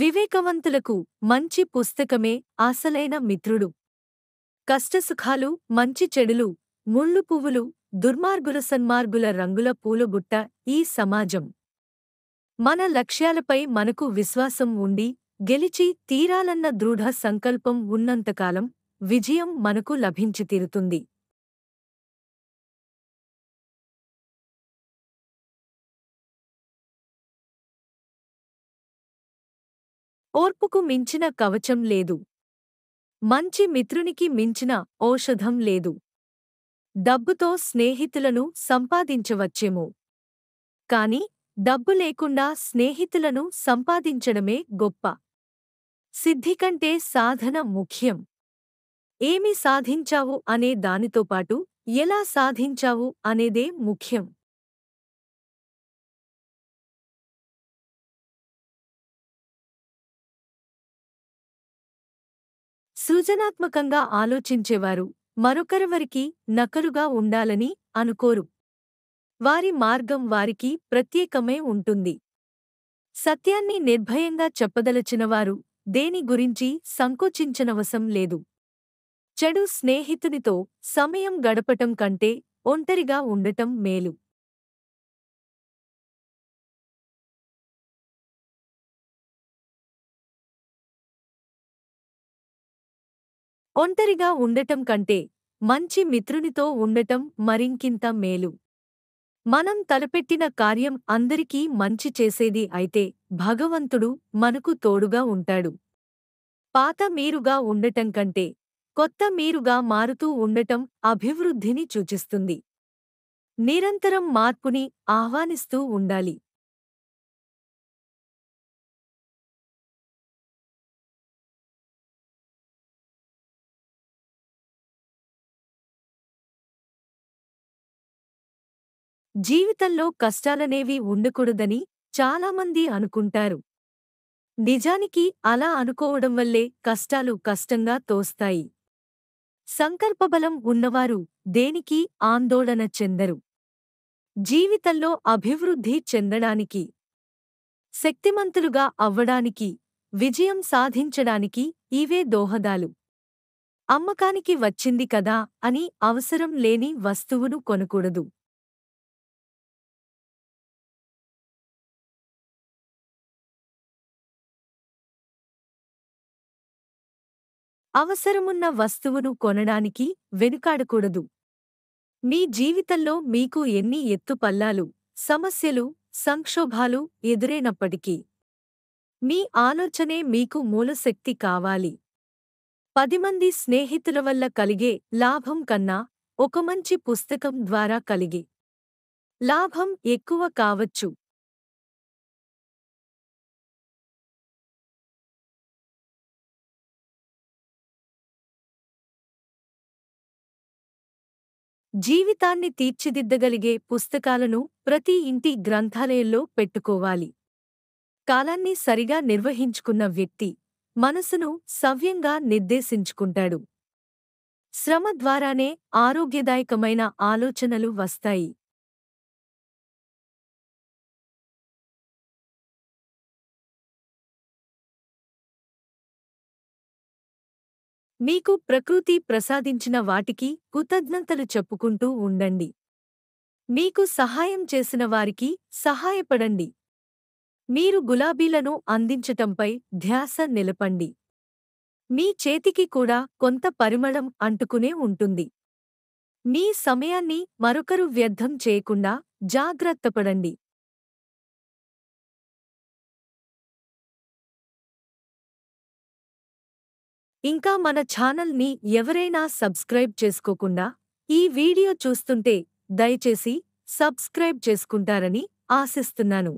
వివేకవంతులకు మంచి పుస్తకమే అసలైన మిత్రుడు కష్టసుఖాలు మంచి చెడులు ముళ్ళు పువ్వులు దుర్మార్గుల సన్మార్గుల రంగుల పూలుగుట్ట ఈ సమాజం మన లక్ష్యాలపై మనకు విశ్వాసం ఉండి గెలిచి తీరాలన్న దృఢ సంకల్పం ఉన్నంతకాలం విజయం మనకు లభించితీరుతుంది ఓర్పుకు మించిన కవచం లేదు మంచి మిత్రునికి మించిన ఔషధం లేదు డబ్బుతో స్నేహితులను సంపాదించవచ్చేమో కాని డబ్బు లేకుండా స్నేహితులను సంపాదించడమే గొప్ప సిద్ధికంటే సాధన ముఖ్యం ఏమి సాధించావు అనే దానితోపాటు ఎలా సాధించావు అనేదే ముఖ్యం సృజనాత్మకంగా ఆలోచించేవారు మరొకరివరికి నకరుగా ఉండాలని అనుకోరు వారి మార్గం వారికి ప్రత్యేకమే ఉంటుంది సత్యాన్ని నిర్భయంగా చెప్పదలచినవారు దేని గురించి సంకోచించనవసం లేదు చెడు స్నేహితునితో సమయం గడపటం కంటే ఒంటరిగా ఉండటం మేలు ఒంటరిగా ఉండటం కంటే మంచి మిత్రునితో ఉండటం మరింకింత మేలు మనం తలపెట్టిన కార్యం అందరికీ మంచి చేసేది అయితే భగవంతుడు మనకు తోడుగా ఉంటాడు పాత మీరుగా ఉండటం కంటే కొత్త మీరుగా మారుతూ ఉండటం అభివృద్ధిని సూచిస్తుంది నిరంతరం మార్పుని ఆహ్వానిస్తూ ఉండాలి జీవితంలో కష్టాలనేవి ఉండకూడదని చాలామంది అనుకుంటారు నిజానికి అలా అనుకోవడం వల్లే కష్టాలు కష్టంగా తోస్తాయి సంకల్పబలం ఉన్నవారు దేనికి ఆందోళన చెందరు జీవితంలో అభివృద్ధి చెందడానికి శక్తిమంతులుగా అవ్వడానికి విజయం సాధించడానికి ఇవే దోహదాలు అమ్మకానికి వచ్చింది కదా అని అవసరం లేని వస్తువును కొనకూడదు అవసరమున్న వస్తువును కొనడానికి వెనుకాడకూడదు మీ జీవితంలో మీకు ఎన్ని ఎత్తుపల్లాలు సమస్యలు సంక్షోభాలు ఎదురైనప్పటికీ మీ ఆలోచనే మీకు మూలశక్తి కావాలి పదిమంది స్నేహితుల వల్ల కలిగే లాభం కన్నా ఒక మంచి పుస్తకం ద్వారా కలిగే లాభం ఎక్కువ కావచ్చు జీవితాన్ని తీర్చిదిద్దగలిగే పుస్తకాలను ప్రతి ఇంటి గ్రంథాలయంలో పెట్టుకోవాలి కాలాన్ని సరిగా నిర్వహించుకున్న వ్యక్తి మనసును సవ్యంగా నిర్దేశించుకుంటాడు శ్రమ ద్వారానే ఆరోగ్యదాయకమైన ఆలోచనలు వస్తాయి మీకు ప్రకృతి ప్రసాదించిన వాటికి కృతజ్ఞతలు చెప్పుకుంటూ ఉండండి మీకు సహాయం చేసిన వారికి సహాయపడండి మీరు గులాబీలను అందించటంపై ధ్యాస నిలపండి మీ చేతికి కూడా కొంత పరిమళం అంటుకునే ఉంటుంది మీ సమయాన్ని మరొకరు వ్యర్థం చేయకుండా జాగ్రత్తపడండి ఇంకా మన ఛానల్ని ఎవరైనా సబ్స్క్రైబ్ చేసుకోకుండా ఈ వీడియో చూస్తుంటే దయచేసి సబ్స్క్రైబ్ చేసుకుంటారని ఆశిస్తున్నాను